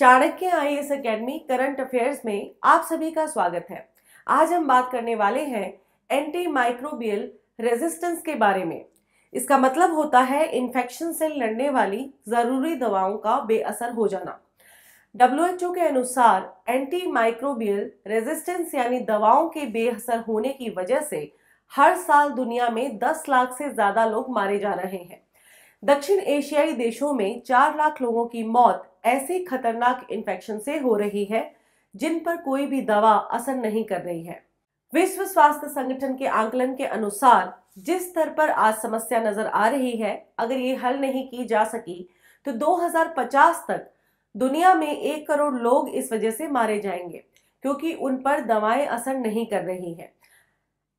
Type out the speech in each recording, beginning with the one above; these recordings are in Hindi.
Chanakya I S academy current affairs में आप सभी का स्वागत है आज हम बात करने वाले हैं एंटी माइक्रोबियल रेजिस्टेंस के बारे में इसका मतलब होता है इन्फेक्शन से लड़ने वाली ज़रूरी दवाओं का बेअसर हो जाना डब्ल्यू के अनुसार एंटी माइक्रोबियल रेजिस्टेंस यानी दवाओं के बेअसर होने की वजह से हर साल दुनिया में 10 लाख से ज़्यादा लोग मारे जा रहे हैं दक्षिण एशियाई देशों में 4 लाख लोगों की मौत ऐसे खतरनाक इन्फेक्शन से हो रही है जिन पर कोई भी दवा असर नहीं कर रही है विश्व स्वास्थ्य संगठन के आंकलन के अनुसार जिस स्तर पर आज समस्या नजर आ रही है अगर ये हल नहीं की जा सकी तो 2050 तक दुनिया में एक करोड़ लोग इस वजह से मारे जाएंगे क्योंकि उन पर दवाएं असर नहीं कर रही हैं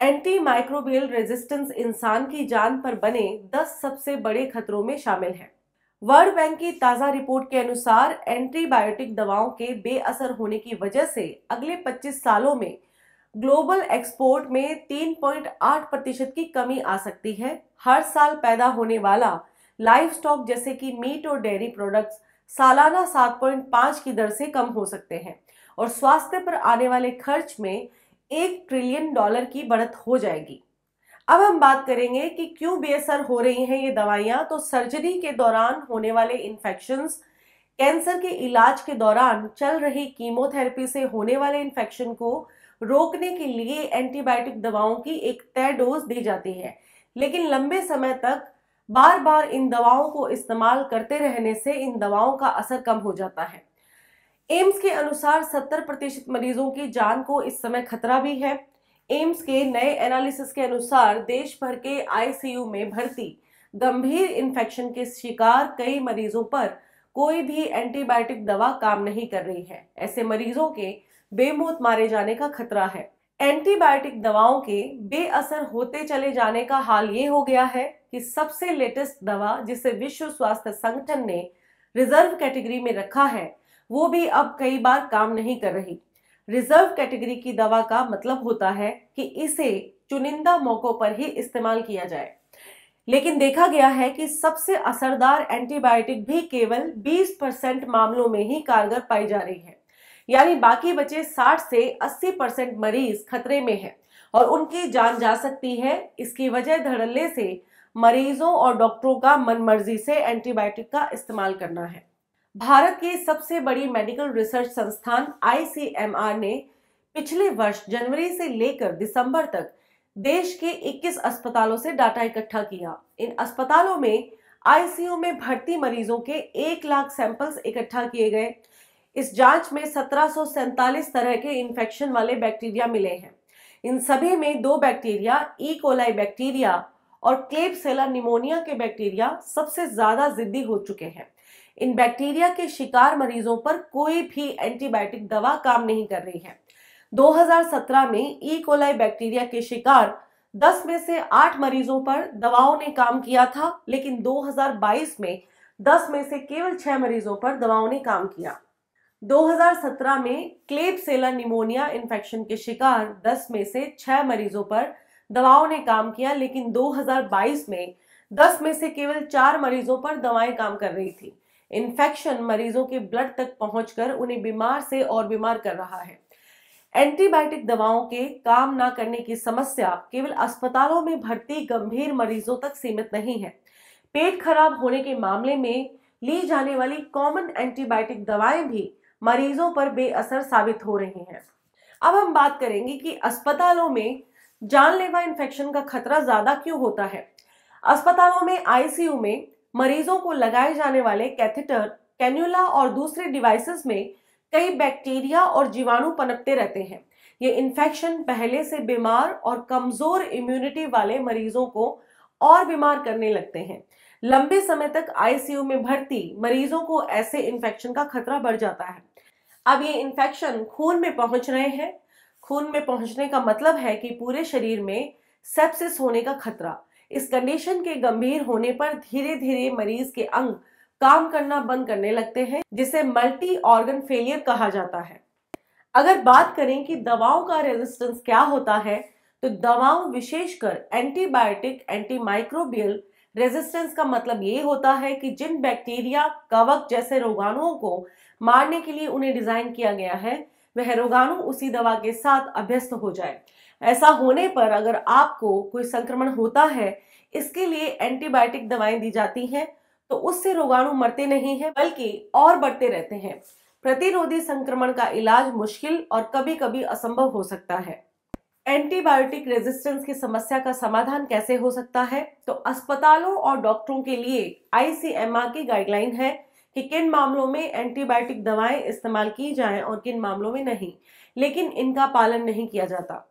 एंटी माइक्रोबियल रेजिस्टेंस इंसान की जान पर बने 10 सबसे बड़े खतरों में शामिल है वर्ल्ड बैंक की ताज़ा रिपोर्ट के अनुसार एंटीबायोटिक दवाओं के बेअसर होने की वजह से अगले 25 सालों में ग्लोबल एक्सपोर्ट में 3.8 प्रतिशत की कमी आ सकती है हर साल पैदा होने वाला लाइफ स्टॉक जैसे कि मीट और डेयरी प्रोडक्ट्स सालाना 7.5 की दर से कम हो सकते हैं और स्वास्थ्य पर आने वाले खर्च में एक ट्रिलियन डॉलर की बढ़त हो जाएगी अब हम बात करेंगे कि क्यों बेअसर हो रही हैं ये दवाइयाँ तो सर्जरी के दौरान होने वाले इन्फेक्शंस कैंसर के इलाज के दौरान चल रही कीमोथेरेपी से होने वाले इन्फेक्शन को रोकने के लिए एंटीबायोटिक दवाओं की एक तय डोज दी जाती है लेकिन लंबे समय तक बार बार इन दवाओं को इस्तेमाल करते रहने से इन दवाओं का असर कम हो जाता है एम्स के अनुसार 70 प्रतिशत मरीजों की जान को इस समय खतरा भी है एम्स के नए एनालिसिस के अनुसार देश भर के आईसीयू में भर्ती गंभीर इन्फेक्शन के शिकार कई मरीजों पर कोई भी एंटीबायोटिक दवा काम नहीं कर रही है ऐसे मरीजों के बेमौत मारे जाने का खतरा है एंटीबायोटिक दवाओं के बेअसर होते चले जाने का हाल ये हो गया है कि सबसे लेटेस्ट दवा जिसे विश्व स्वास्थ्य संगठन ने रिजर्व कैटेगरी में रखा है वो भी अब कई बार काम नहीं कर रही रिजर्व कैटेगरी की दवा का मतलब होता है कि इसे चुनिंदा मौकों पर ही इस्तेमाल किया जाए लेकिन देखा गया है कि सबसे असरदार एंटीबायोटिक भी केवल 20 परसेंट मामलों में ही कारगर पाई जा रही है यानी बाकी बचे 60 से 80 परसेंट मरीज खतरे में है और उनकी जान जा सकती है इसकी वजह धड़ल्ले से मरीजों और डॉक्टरों का मनमर्जी से एंटीबायोटिक का इस्तेमाल करना है भारत के सबसे बड़ी मेडिकल रिसर्च संस्थान आईसीएमआर ने पिछले वर्ष जनवरी से लेकर दिसंबर तक देश के 21 अस्पतालों से डाटा इकट्ठा किया इन अस्पतालों में आईसीयू में भर्ती मरीजों के एक लाख सैंपल्स इकट्ठा किए गए इस जांच में सत्रह तरह के इन्फेक्शन वाले बैक्टीरिया मिले हैं इन सभी में दो बैक्टीरिया ई कोलाई बैक्टीरिया और क्लेबसेला निमोनिया के बैक्टीरिया सबसे ज्यादा जिद्दी हो चुके हैं इन बैक्टीरिया के शिकार मरीजों पर कोई भी एंटीबायोटिक दवा काम नहीं कर रही है 2017 में ई e. कोलाई बैक्टीरिया के शिकार 10 में से 8 मरीजों पर दवाओं ने काम किया था लेकिन 2022 में 10 में से केवल 6 मरीजों पर दवाओं ने काम किया 2017 में क्लेब सेलर निमोनिया इन्फेक्शन के शिकार 10 में से 6 मरीजों पर दवाओं ने काम किया लेकिन 2022 में 10 में से केवल 4 मरीजों पर दवाएं काम कर रही थी इन्फेक्शन मरीजों के ब्लड तक पहुंचकर उन्हें बीमार से और बीमार कर रहा है एंटीबायोटिक दवाओं के काम ना करने की समस्या केवल अस्पतालों में भर्ती गंभीर मरीजों तक सीमित नहीं है पेट खराब होने के मामले में ली जाने वाली कॉमन एंटीबायोटिक दवाएं भी मरीजों पर बेअसर साबित हो रही हैं अब हम बात करेंगे कि अस्पतालों में जानलेवा इन्फेक्शन का खतरा ज़्यादा क्यों होता है अस्पतालों में आईसीयू में मरीजों को लगाए जाने वाले कैथेटर कैन्यूला और दूसरे डिवाइसेस में कई बैक्टीरिया और जीवाणु पनपते रहते हैं ये इन्फेक्शन पहले से बीमार और कमज़ोर इम्यूनिटी वाले मरीजों को और बीमार करने लगते हैं लंबे समय तक आईसीयू में भर्ती मरीजों को ऐसे इन्फेक्शन का खतरा बढ़ जाता है अब ये इन्फेक्शन खून में पहुंच रहे हैं खून में पहुंचने का मतलब है कि पूरे शरीर में सेप्सिस होने का खतरा इस कंडीशन के गंभीर होने पर धीरे धीरे मरीज के अंग काम करना बंद करने लगते हैं जिसे मल्टी ऑर्गन फेलियर कहा जाता है अगर बात करें कि दवाओं का रेजिस्टेंस क्या होता है तो दवाओं विशेषकर एंटीबायोटिक एंटीमाइक्रोबियल रेजिस्टेंस का मतलब ये होता है कि जिन बैक्टीरिया कवक जैसे रोगाणुओं को मारने के लिए उन्हें डिजाइन किया गया है वह रोगाणु उसी दवा के साथ अभ्यस्त हो जाए ऐसा होने पर अगर आपको कोई संक्रमण होता है इसके लिए एंटीबायोटिक दवाएं दी जाती हैं तो उससे रोगाणु मरते नहीं हैं बल्कि और बढ़ते रहते हैं प्रतिरोधी संक्रमण का इलाज मुश्किल और कभी कभी असंभव हो सकता है एंटीबायोटिक रेजिस्टेंस की समस्या का समाधान कैसे हो सकता है तो अस्पतालों और डॉक्टरों के लिए आईसीएमआर की गाइडलाइन है कि किन मामलों में एंटीबायोटिक दवाएं इस्तेमाल की जाएं और किन मामलों में नहीं लेकिन इनका पालन नहीं किया जाता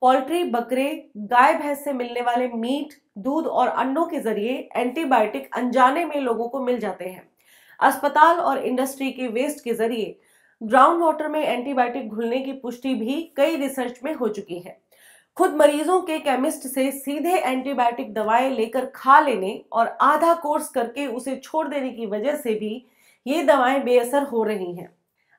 पोल्ट्री बकरे गाय भैंस से मिलने वाले मीट दूध और अंडों के जरिए एंटीबायोटिक अनजाने में लोगों को मिल जाते हैं अस्पताल और इंडस्ट्री के वेस्ट के जरिए ग्राउंड वाटर में एंटीबायोटिक घुलने की पुष्टि भी कई रिसर्च में हो चुकी है खुद मरीजों के केमिस्ट से सीधे एंटीबायोटिक दवाएं लेकर खा लेने और आधा कोर्स करके उसे छोड़ देने की वजह से भी ये दवाएं बेअसर हो रही हैं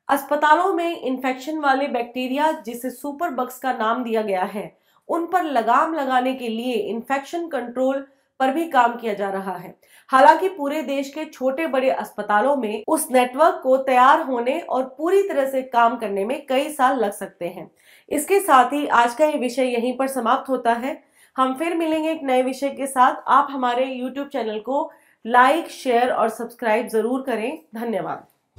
अस्पतालों में इन्फेक्शन वाले बैक्टीरिया जिसे सुपर बग्स का नाम दिया गया है उन पर लगाम लगाने के लिए इन्फेक्शन कंट्रोल पर भी काम किया जा रहा है हालांकि पूरे देश के छोटे बड़े अस्पतालों में उस नेटवर्क को तैयार होने और पूरी तरह से काम करने में कई साल लग सकते हैं इसके साथ ही आज का ये विषय यहीं पर समाप्त होता है हम फिर मिलेंगे एक नए विषय के साथ आप हमारे यूट्यूब चैनल को लाइक शेयर और सब्सक्राइब जरूर करें धन्यवाद